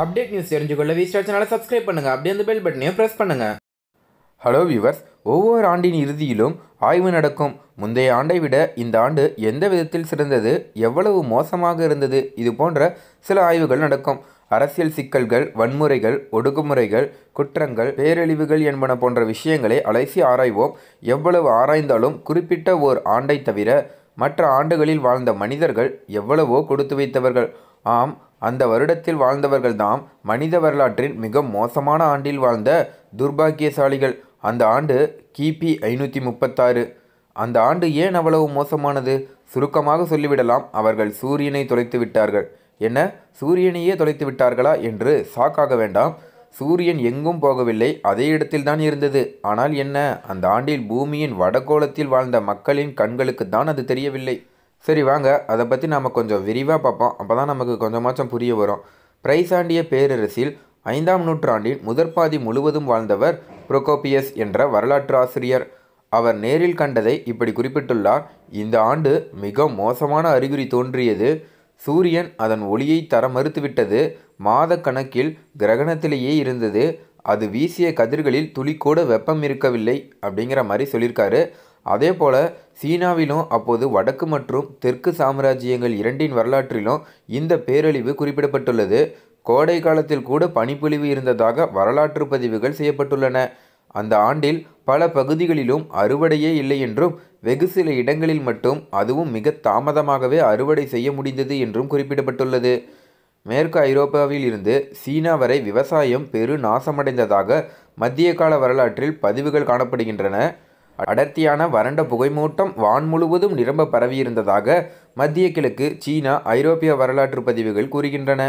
update news தெரிஞ்சுக்கொள்ள வி சேனலை சப்ஸ்கிரைப் பண்ணுங்கள் அப்படியே அந்த பெல் பட்டனையும் ப்ரெஸ் பண்ணுங்கள் ஹலோ வியூவர்ஸ் ஒவ்வொரு ஆண்டின் இறுதியிலும் ஆய்வு நடக்கும் முந்தைய ஆண்டை விட இந்த ஆண்டு எந்த விதத்தில் சிறந்தது எவ்வளவு மோசமாக இருந்தது இது போன்ற சில ஆய்வுகள் நடக்கும் அரசியல் சிக்கல்கள் வன்முறைகள் ஒடுக்குமுறைகள் குற்றங்கள் பேரழிவுகள் என்பன போன்ற விஷயங்களை அலைசி ஆராய்வோம் எவ்வளவு ஆராய்ந்தாலும் குறிப்பிட்ட ஓர் ஆண்டை தவிர மற்ற ஆண்டுகளில் வாழ்ந்த மனிதர்கள் எவ்வளவோ கொடுத்து வைத்தவர்கள் ஆம் அந்த வருடத்தில் வாழ்ந்தவர்கள்தாம் மனித வரலாற்றின் மிக மோசமான ஆண்டில் வாழ்ந்த துர்பாக்கியசாலிகள் அந்த ஆண்டு கிபி ஐநூற்றி முப்பத்தாறு அந்த ஆண்டு ஏன் அவ்வளவு மோசமானது சுருக்கமாக சொல்லிவிடலாம் அவர்கள் சூரியனை தொலைத்து விட்டார்கள் என்ன சூரியனையே தொலைத்து விட்டார்களா என்று சாக்காக வேண்டாம் சூரியன் எங்கும் போகவில்லை அதே இடத்தில்தான் இருந்தது ஆனால் என்ன அந்த ஆண்டில் பூமியின் வடகோளத்தில் வாழ்ந்த மக்களின் கண்களுக்கு தான் அது தெரியவில்லை சரி வாங்க அதை பற்றி நாம் கொஞ்சம் விரிவாக பார்ப்போம் அப்போ தான் நமக்கு கொஞ்சமாச்சும் புரிய வரும் பிரைசாண்டிய பேரரசில் ஐந்தாம் நூற்றாண்டின் முதற்பாதி முழுவதும் வாழ்ந்தவர் புரோகோபியஸ் என்ற வரலாற்று ஆசிரியர் அவர் நேரில் கண்டதை இப்படி குறிப்பிட்டுள்ளார் இந்த ஆண்டு மிக மோசமான அறிகுறி தோன்றியது சூரியன் அதன் ஒளியை தர மறுத்துவிட்டது மாத கணக்கில் கிரகணத்திலேயே இருந்தது அது வீசிய கதிர்களில் துளிக்கூட வெப்பம் இருக்கவில்லை அப்படிங்கிற மாதிரி சொல்லியிருக்காரு அதே போல் சீனாவிலும் அப்போது வடக்கு மற்றும் தெற்கு சாம்ராஜ்யங்கள் இரண்டின் வரலாற்றிலும் இந்த பேரழிவு குறிப்பிடப்பட்டுள்ளது கோடை காலத்தில் கூட பனிப்பொழிவு இருந்ததாக வரலாற்று பதிவுகள் செய்யப்பட்டுள்ளன அந்த ஆண்டில் பல பகுதிகளிலும் அறுவடையே இல்லை என்றும் வெகு சில இடங்களில் மட்டும் அதுவும் மிக தாமதமாகவே அறுவடை செய்ய முடிந்தது என்றும் குறிப்பிடப்பட்டுள்ளது மேற்கு ஐரோப்பாவில் இருந்து சீனா வரை விவசாயம் பெரு நாசமடைந்ததாக மத்திய கால வரலாற்றில் பதிவுகள் காணப்படுகின்றன அடர்த்தியான வறண்ட புகைமூட்டம் வான் முழுவதும் நிரம்ப பரவியிருந்ததாக மத்திய கிழக்கு சீனா ஐரோப்பிய வரலாற்று பதிவுகள் கூறுகின்றன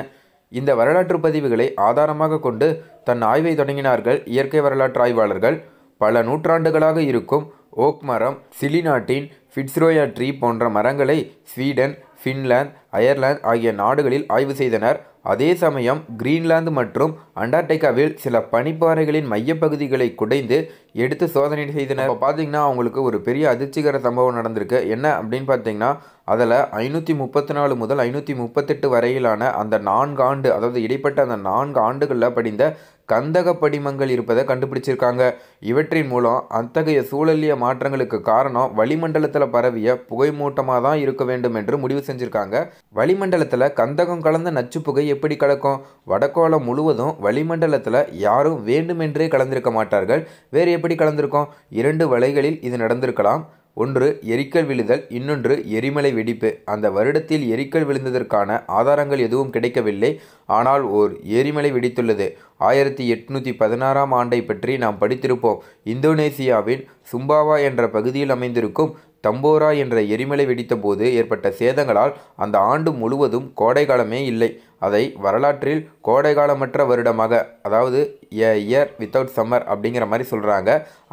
இந்த வரலாற்று பதிவுகளை ஆதாரமாக கொண்டு தன் ஆய்வை தொடங்கினார்கள் இயற்கை வரலாற்று ஆய்வாளர்கள் பல நூற்றாண்டுகளாக இருக்கும் ஓக் மரம் சிலி நாட்டின் ஃபிட்ஸ்ரோயா ட்ரீ போன்ற மரங்களை ஸ்வீடன் ஃபின்லாந்து அயர்லாந்து ஆகிய நாடுகளில் ஆய்வு செய்தனர் அதே சமயம் கிரீன்லாந்து மற்றும் அண்டார்டிகாவில் சில பனிப்பாறைகளின் மையப்பகுதிகளை குடைந்து எடுத்து சோதனை செய்தனர் இப்போ பார்த்தீங்கன்னா அவங்களுக்கு ஒரு பெரிய அதிர்ச்சிகர சம்பவம் நடந்திருக்கு என்ன அப்படின்னு பார்த்தீங்கன்னா அதில் ஐநூற்றி முப்பத்தி நாலு முதல் ஐநூற்றி முப்பத்தெட்டு வரையிலான அந்த நான்கு ஆண்டு அதாவது இடைப்பட்ட அந்த நான்கு ஆண்டுகளில் படிந்த கந்தக படிமங்கள் இருப்பதை கண்டுபிடிச்சிருக்காங்க இவற்றின் மூலம் அத்தகைய சூழலிய மாற்றங்களுக்கு காரணம் வளிமண்டலத்தில் பரவிய புகை மூட்டமாக தான் இருக்க வேண்டும் என்று முடிவு செஞ்சுருக்காங்க வளிமண்டலத்தில் கந்தகம் கலந்த நச்சு புகை எப்படி கலக்கும் வடக்கோளம் முழுவதும் வளிமண்டலத்தில் யாரும் வேண்டுமென்றே கலந்திருக்க மாட்டார்கள் வேறு எப்படி கலந்திருக்கும் இரண்டு வலைகளில் இது நடந்திருக்கலாம் ஒன்று எரிக்கல் விழுதல் இன்னொன்று எரிமலை வெடிப்பு அந்த வருடத்தில் எரிக்கல் விழுந்ததற்கான ஆதாரங்கள் எதுவும் கிடைக்கவில்லை ஆனால் ஓர் எரிமலை வெடித்துள்ளது ஆயிரத்தி எட்நூற்றி பதினாறாம் ஆண்டை பற்றி நாம் படித்திருப்போம் இந்தோனேசியாவின் சும்பாவா என்ற பகுதியில் அமைந்திருக்கும் தம்போரா என்ற எரிமலை வெடித்தபோது ஏற்பட்ட சேதங்களால் அந்த ஆண்டு முழுவதும் கோடைகாலமே இல்லை அதை வரலாற்றில் கோடைகாலமற்ற வருடமாக அதாவது எ இயர் வித்தவுட் சம்மர் அப்படிங்கிற மாதிரி சொல்கிறாங்க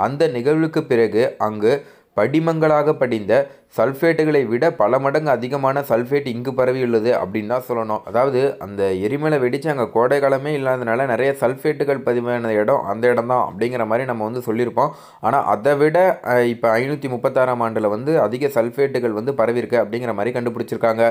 அந்த நிகழ்வுக்கு பிறகு அங்கு படிமங்களாக படிந்த சல்ஃபேட்டுகளை விட பல மடங்கு அதிகமான சல்ஃபேட் இங்கு பரவியுள்ளது அப்படின்னு தான் சொல்லணும் அதாவது அந்த எரிமலை வெடித்து அங்கே கோடை காலமே நிறைய சல்ஃபேட்டுகள் பதிவான இடம் அந்த இடம் தான் அப்படிங்கிற மாதிரி நம்ம வந்து சொல்லியிருப்போம் ஆனால் அதை விட இப்போ ஐநூற்றி முப்பத்தாறாம் ஆண்டில் வந்து அதிக சல்ஃபேட்டுகள் வந்து பரவியிருக்கு அப்படிங்கிற மாதிரி கண்டுபிடிச்சிருக்காங்க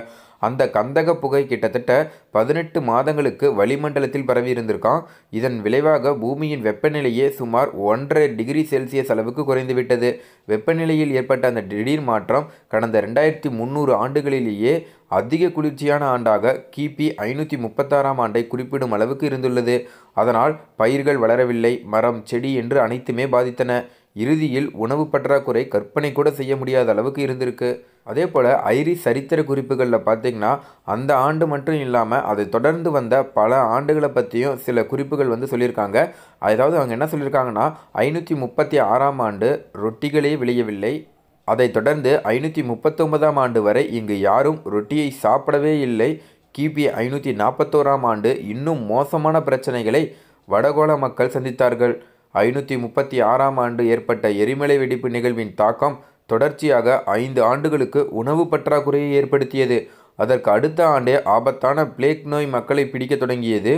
அந்த கந்தக புகை கிட்டத்தட்ட பதினெட்டு மாதங்களுக்கு வளிமண்டலத்தில் பரவி இருந்திருக்கான் இதன் விளைவாக பூமியின் வெப்பநிலையே சுமார் ஒன்றரை டிகிரி செல்சியஸ் அளவுக்கு குறைந்துவிட்டது வெப்பநிலையில் ஏற்பட்ட அந்த திடீர் மாற்றம் கடந்த ரெண்டாயிரத்தி முந்நூறு ஆண்டுகளிலேயே அதிக குளிர்ச்சியான ஆண்டாக கிபி ஐநூற்றி முப்பத்தாறாம் ஆண்டை குறிப்பிடும் அளவுக்கு இருந்துள்ளது அதனால் பயிர்கள் வளரவில்லை மரம் செடி என்று அனைத்துமே பாதித்தன இறுதியில் உணவு பற்றாக்குறை கற்பனை கூட செய்ய முடியாத அளவுக்கு இருந்திருக்கு அதே போல் ஐரி சரித்திர குறிப்புகளில் பார்த்திங்கன்னா அந்த ஆண்டு மட்டும் இல்லாமல் அதை தொடர்ந்து வந்த பல ஆண்டுகளை பற்றியும் சில குறிப்புகள் வந்து சொல்லியிருக்காங்க அதாவது அவங்க என்ன சொல்லியிருக்காங்கன்னா ஐநூற்றி முப்பத்தி ஆறாம் ஆண்டு ரொட்டிகளே விளையவில்லை அதைத் தொடர்ந்து ஐநூற்றி முப்பத்தொன்பதாம் ஆண்டு வரை இங்கு யாரும் ரொட்டியை சாப்பிடவே இல்லை கிபி ஐநூற்றி நாற்பத்தோராம் ஆண்டு இன்னும் மோசமான பிரச்சனைகளை வடகோள மக்கள் சந்தித்தார்கள் ஐநூற்றி முப்பத்தி ஆறாம் ஆண்டு ஏற்பட்ட எரிமலை வெடிப்பு நிகழ்வின் தாக்கம் தொடர்ச்சியாக ஐந்து ஆண்டுகளுக்கு உணவு பற்றாக்குறையை ஏற்படுத்தியது அதற்கு அடுத்த ஆண்டே ஆபத்தான பிளேக் நோய் மக்களை பிடிக்க தொடங்கியது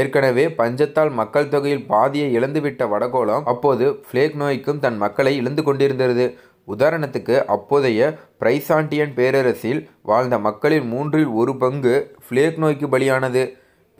ஏற்கனவே பஞ்சத்தால் மக்கள் தொகையில் பாதியை இழந்துவிட்ட வடகோளம் அப்போது பிளேக் நோய்க்கும் தன் மக்களை இழந்து கொண்டிருந்தது உதாரணத்துக்கு அப்போதைய பிரைசாண்டியன் பேரரசில் வாழ்ந்த மக்களின் மூன்றில் ஒரு பங்கு ஃப்ளேக் நோய்க்கு பலியானது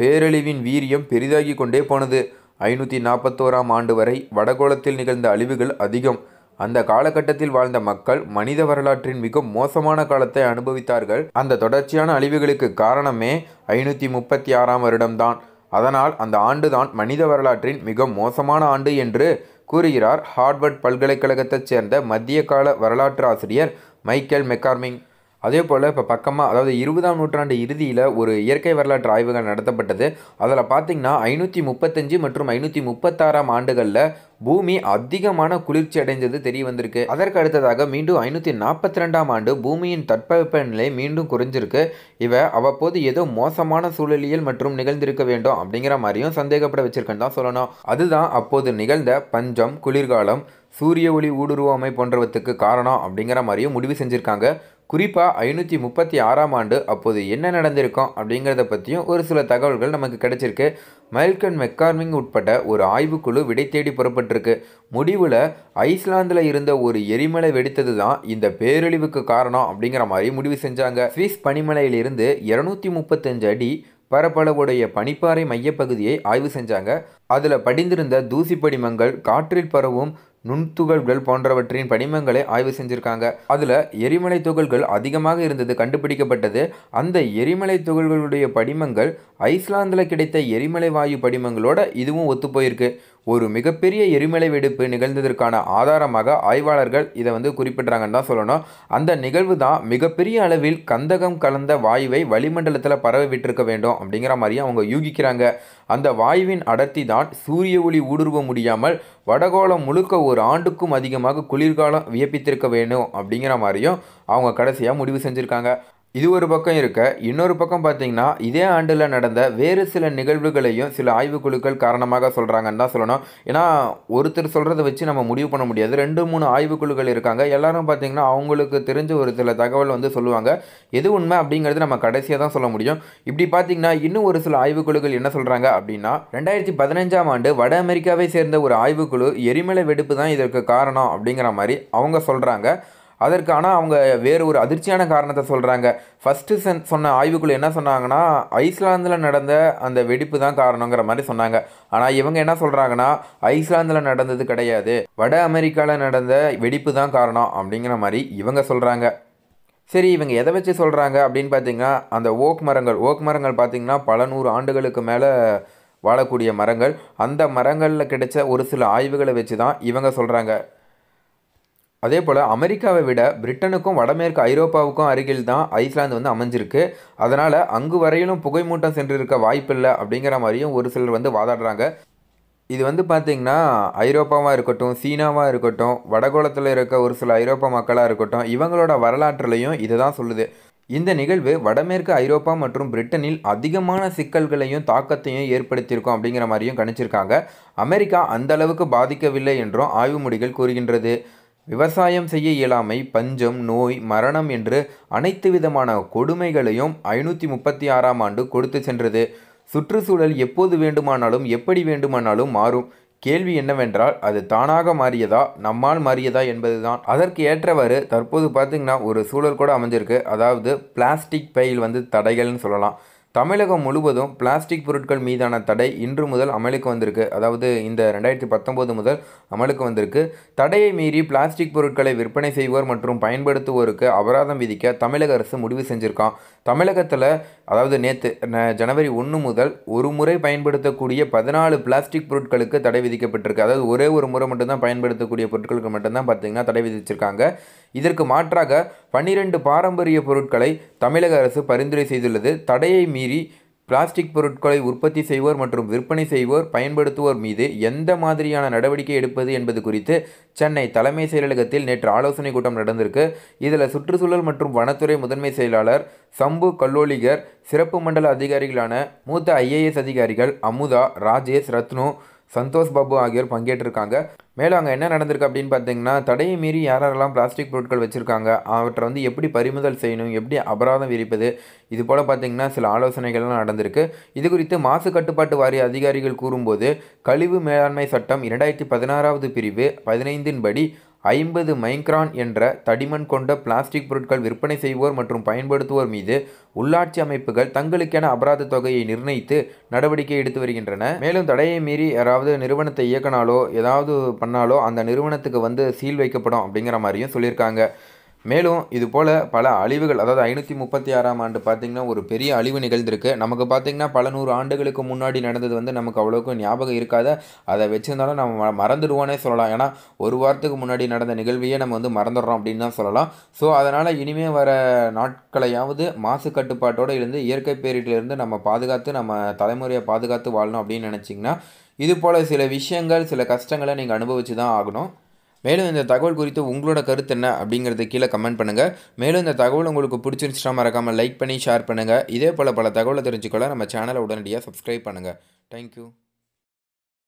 பேரழிவின் வீரியம் பெரிதாகி கொண்டே போனது ஐநூற்றி நாற்பத்தோராம் ஆண்டு வரை வடகோளத்தில் நிகழ்ந்த அழிவுகள் அதிகம் அந்த காலகட்டத்தில் வாழ்ந்த மக்கள் மனித வரலாற்றின் மிக மோசமான காலத்தை அனுபவித்தார்கள் அந்த தொடர்ச்சியான அழிவுகளுக்கு காரணமே ஐநூற்றி முப்பத்தி ஆறாம் வருடம்தான் அதனால் அந்த ஆண்டுதான் மனித வரலாற்றின் மிக மோசமான ஆண்டு என்று கூறுகிறார் ஹார்வர்ட் பல்கலைக்கழகத்தைச் சேர்ந்த மத்திய கால வரலாற்று ஆசிரியர் மைக்கேல் மெக்கார்மிங் அதே போல் இப்போ பக்கமாக அதாவது இருபதாம் நூற்றாண்டு இறுதியில் ஒரு இயற்கை வரலாற்று ஆய்வுகள் நடத்தப்பட்டது அதில் பார்த்திங்கன்னா ஐநூற்றி முப்பத்தஞ்சு மற்றும் ஐநூற்றி முப்பத்தாறாம் ஆண்டுகளில் பூமி அதிகமான குளிர்ச்சி அடைந்தது தெரிய வந்திருக்கு அதற்கு அடுத்ததாக மீண்டும் ஐநூற்றி நாற்பத்தி ரெண்டாம் ஆண்டு பூமியின் தட்பவெப்பநிலை மீண்டும் குறைஞ்சிருக்கு இவை அவ்வப்போது ஏதோ மோசமான சூழலியல் மற்றும் நிகழ்ந்திருக்க வேண்டும் அப்படிங்கிற மாதிரியும் சந்தேகப்பட வச்சிருக்கேன் தான் சொல்லணும் அதுதான் அப்போது நிகழ்ந்த பஞ்சம் குளிர்காலம் சூரிய ஒளி ஊடுருவாமை போன்றவற்றுக்கு காரணம் அப்படிங்கிற மாதிரியும் முடிவு செஞ்சுருக்காங்க குறிப்பாக ஐநூற்றி முப்பத்தி ஆறாம் ஆண்டு அப்போது என்ன நடந்திருக்கும் அப்படிங்கிறத பற்றியும் ஒரு சில தகவல்கள் நமக்கு கிடைச்சிருக்கு மைல்கன் மெக்கார்மிங் உட்பட்ட ஒரு ஆய்வுக்குழு விடை தேடி புறப்பட்டிருக்கு முடிவில் ஐஸ்லாந்தில் இருந்த ஒரு எரிமலை வெடித்தது தான் இந்த பேரழிவுக்கு காரணம் அப்படிங்கிற மாதிரி முடிவு செஞ்சாங்க சுவிஸ் பனிமலையிலிருந்து இரநூத்தி முப்பத்தஞ்சு அடி பரப்பளவுடைய பனிப்பாறை மையப்பகுதியை ஆய்வு செஞ்சாங்க அதில் படிந்திருந்த தூசி படிமங்கள் காற்றில் பரவும் நுண்துகள்கள் போன்றவற்றின் படிமங்களை ஆய்வு செஞ்சுருக்காங்க அதில் எரிமலை துகள்கள் அதிகமாக இருந்தது கண்டுபிடிக்கப்பட்டது அந்த எரிமலை துகள்களுடைய படிமங்கள் ஐஸ்லாந்தில் கிடைத்த எரிமலை வாயு படிமங்களோட இதுவும் ஒத்து போயிருக்கு ஒரு மிகப்பெரிய எரிமலை வெடிப்பு நிகழ்ந்ததற்கான ஆதாரமாக ஆய்வாளர்கள் இதை வந்து குறிப்பிட்றாங்கன்னு தான் சொல்லணும் அந்த நிகழ்வு தான் மிகப்பெரிய அளவில் கந்தகம் கலந்த வாயுவை வளிமண்டலத்தில் பரவ விட்டிருக்க வேண்டும் அப்படிங்கிற மாதிரியும் அவங்க யூகிக்கிறாங்க அந்த வாயுவின் அடர்த்தி தான் சூரிய ஒளி ஊடுருவ முடியாமல் வடகோளம் முழுக்க ஒரு ஆண்டுக்கும் அதிகமாக குளிர்காலம் வியப்பித்திருக்க வேணும் அப்படிங்கிற மாதிரியும் அவங்க கடைசியாக முடிவு செஞ்சுருக்காங்க இது ஒரு பக்கம் இருக்க இன்னொரு பக்கம் பார்த்தீங்கன்னா இதே ஆண்டில் நடந்த வேறு சில நிகழ்வுகளையும் சில ஆய்வுக்குழுக்கள் காரணமாக சொல்கிறாங்கன்னு தான் சொல்லணும் ஏன்னா ஒருத்தர் சொல்கிறத வச்சு நம்ம முடிவு பண்ண முடியாது ரெண்டு மூணு ஆய்வுக்குழுக்கள் இருக்காங்க எல்லாரும் பார்த்திங்கன்னா அவங்களுக்கு தெரிஞ்ச ஒரு சில தகவல் வந்து சொல்லுவாங்க எது உண்மை அப்படிங்கிறது நம்ம கடைசியாக தான் சொல்ல முடியும் இப்படி பார்த்திங்கன்னா இன்னும் ஒரு சில ஆய்வுக்குழுக்கள் என்ன சொல்கிறாங்க அப்படின்னா ரெண்டாயிரத்தி பதினஞ்சாம் ஆண்டு வட அமெரிக்காவை சேர்ந்த ஒரு ஆய்வுக்குழு எரிமலை வெடிப்பு தான் இதற்கு காரணம் அப்படிங்கிற மாதிரி அவங்க சொல்கிறாங்க அதற்கு ஆனால் அவங்க வேறு ஒரு அதிர்ச்சியான காரணத்தை சொல்கிறாங்க ஃபஸ்ட்டு சென் சொன்ன ஆய்வுக்குள்ளே என்ன சொன்னாங்கன்னா ஐஸ்லாந்தில் நடந்த அந்த வெடிப்பு தான் காரணங்கிற மாதிரி சொன்னாங்க ஆனால் இவங்க என்ன சொல்கிறாங்கன்னா ஐஸ்லாந்தில் நடந்தது கிடையாது வட அமெரிக்காவில் நடந்த வெடிப்பு தான் காரணம் அப்படிங்கிற மாதிரி இவங்க சொல்கிறாங்க சரி இவங்க எதை வச்சு சொல்கிறாங்க அப்படின்னு பார்த்தீங்கன்னா அந்த ஓக் மரங்கள் ஓக் மரங்கள் பார்த்திங்கன்னா பல நூறு ஆண்டுகளுக்கு மேலே வாழக்கூடிய மரங்கள் அந்த மரங்களில் கிடைச்ச ஒரு சில ஆய்வுகளை வச்சு தான் இவங்க சொல்கிறாங்க அதே போல் அமெரிக்காவை விட பிரிட்டனுக்கும் வடமேற்கு ஐரோப்பாவுக்கும் அருகில் தான் ஐஸ்லாந்து வந்து அமைஞ்சிருக்கு அதனால் அங்கு வரையிலும் புகைமூட்டம் சென்றிருக்க வாய்ப்பில்லை அப்படிங்கிற மாதிரியும் ஒரு சிலர் வந்து வாதாடுறாங்க இது வந்து பார்த்திங்கன்னா ஐரோப்பாவாக இருக்கட்டும் சீனாவாக இருக்கட்டும் வடகோளத்தில் இருக்க ஒரு சில ஐரோப்பா மக்களாக இருக்கட்டும் இவங்களோட வரலாற்றுலையும் இது தான் சொல்லுது இந்த நிகழ்வு வடமேற்கு ஐரோப்பா மற்றும் பிரிட்டனில் அதிகமான சிக்கல்களையும் தாக்கத்தையும் ஏற்படுத்தியிருக்கும் அப்படிங்கிற மாதிரியும் கணிச்சிருக்காங்க அமெரிக்கா அந்த அளவுக்கு பாதிக்கவில்லை என்றும் ஆய்வு முடிகள் கூறுகின்றது விவசாயம் செய்ய இயலாமை பஞ்சம் நோய் மரணம் என்று அனைத்து விதமான கொடுமைகளையும் ஐநூற்றி முப்பத்தி ஆறாம் ஆண்டு கொடுத்து சென்றது சுற்றுச்சூழல் எப்போது வேண்டுமானாலும் எப்படி வேண்டுமானாலும் மாறும் கேள்வி என்னவென்றால் அது தானாக மாறியதா நம்மால் மாறியதா என்பதுதான் அதற்கு ஏற்றவாறு தற்போது பார்த்திங்கன்னா ஒரு சூழல் கூட அமைஞ்சிருக்கு அதாவது பிளாஸ்டிக் பையில் வந்து தடைகள்னு சொல்லலாம் தமிழகம் முழுவதும் பிளாஸ்டிக் பொருட்கள் மீதான தடை இன்று முதல் அமலுக்கு வந்திருக்கு அதாவது இந்த ரெண்டாயிரத்தி பத்தொம்போது முதல் அமலுக்கு வந்திருக்கு தடையை மீறி பிளாஸ்டிக் பொருட்களை விற்பனை செய்வோர் மற்றும் பயன்படுத்துவோருக்கு அபராதம் விதிக்க தமிழக அரசு முடிவு செஞ்சுருக்கான் தமிழகத்தில் அதாவது நேற்று ஜனவரி ஒன்று முதல் ஒரு முறை பயன்படுத்தக்கூடிய பதினாலு பிளாஸ்டிக் பொருட்களுக்கு தடை விதிக்கப்பட்டிருக்கு அதாவது ஒரே ஒரு முறை மட்டும்தான் பயன்படுத்தக்கூடிய பொருட்களுக்கு மட்டும்தான் பார்த்திங்கன்னா தடை விதிச்சிருக்காங்க இதற்கு மாற்றாக பன்னிரெண்டு பாரம்பரிய பொருட்களை தமிழக அரசு பரிந்துரை செய்துள்ளது தடையை மீறி மீறி பிளாஸ்டிக் பொருட்களை உற்பத்தி செய்வோர் மற்றும் விற்பனை செய்வோர் பயன்படுத்துவோர் மீது எந்த மாதிரியான நடவடிக்கை எடுப்பது என்பது குறித்து சென்னை தலைமை செயலகத்தில் நேற்று ஆலோசனை கூட்டம் நடந்திருக்கு இதில் சுற்றுச்சூழல் மற்றும் வனத்துறை முதன்மை செயலாளர் சம்பு கல்லோலிகர் சிறப்பு மண்டல அதிகாரிகளான மூத்த ஐஏஎஸ் அதிகாரிகள் அமுதா ராஜேஷ் ரத்னு சந்தோஷ் பாபு ஆகியோர் பங்கேற்றிருக்காங்க மேலும் அங்கே என்ன நடந்திருக்கு அப்படின்னு பார்த்தீங்கன்னா தடையை மீறி யாரெல்லாம் பிளாஸ்டிக் பொருட்கள் வச்சுருக்காங்க அவற்றை வந்து எப்படி பறிமுதல் செய்யணும் எப்படி அபராதம் விரிப்பது இது போல் பார்த்திங்கன்னா சில ஆலோசனைகள்லாம் நடந்திருக்கு இது குறித்து மாசு கட்டுப்பாட்டு வாரிய அதிகாரிகள் கூறும்போது கழிவு மேலாண்மை சட்டம் இரண்டாயிரத்தி பதினாறாவது பிரிவு பதினைந்தின் படி ஐம்பது மைக்ரான் என்ற தடிமன் கொண்ட பிளாஸ்டிக் பொருட்கள் விற்பனை செய்வோர் மற்றும் பயன்படுத்துவோர் மீது உள்ளாட்சி அமைப்புகள் தங்களுக்கென அபராத தொகையை நிர்ணயித்து நடவடிக்கை எடுத்து வருகின்றன மேலும் தடையை மீறி யாராவது நிறுவனத்தை இயக்கினாலோ ஏதாவது பண்ணாலோ அந்த நிறுவனத்துக்கு வந்து சீல் வைக்கப்படும் அப்படிங்கிற மாதிரியும் சொல்லியிருக்காங்க மேலும் இது போல் பல அழிவுகள் அதாவது ஐநூற்றி முப்பத்தி ஆறாம் ஆண்டு பார்த்திங்கன்னா ஒரு பெரிய அழிவு நிகழ்ந்திருக்கு நமக்கு பார்த்திங்கன்னா பல நூறு ஆண்டுகளுக்கு முன்னாடி நடந்தது வந்து நமக்கு அவ்வளோக்கும் ஞாபகம் இருக்காத அதை வச்சுருந்தாலும் நம்ம மறந்துடுவோன்னே சொல்லலாம் ஏன்னா ஒரு வாரத்துக்கு முன்னாடி நடந்த நிகழ்வையே நம்ம வந்து மறந்துடுறோம் அப்படின்னு தான் சொல்லலாம் ஸோ அதனால் இனிமேல் வர நாட்களையாவது மாசு கட்டுப்பாட்டோடு இருந்து இயற்கை பேரிட்டிலிருந்து நம்ம பாதுகாத்து நம்ம தலைமுறையை பாதுகாத்து வாழணும் அப்படின்னு நினச்சிங்கன்னா இது போல் சில விஷயங்கள் சில கஷ்டங்களை நீங்கள் அனுபவித்து தான் ஆகணும் மேலும் இந்த தகவல் குறித்து உங்களோட கருத்து என்ன அப்படிங்கிறது கீழே கமெண்ட் பண்ணுங்கள் மேலும் இந்த தகவல் உங்களுக்கு பிடிச்சிருந்துச்சுன்னா மறக்காமல் லைக் பண்ணி ஷேர் பண்ணுங்கள் இதே போல் பல தகவலை தெரிஞ்சுக்கொள்ள நம்ம சேனலை உடனடியாக சப்ஸ்கிரைப் பண்ணுங்கள் தேங்க்யூ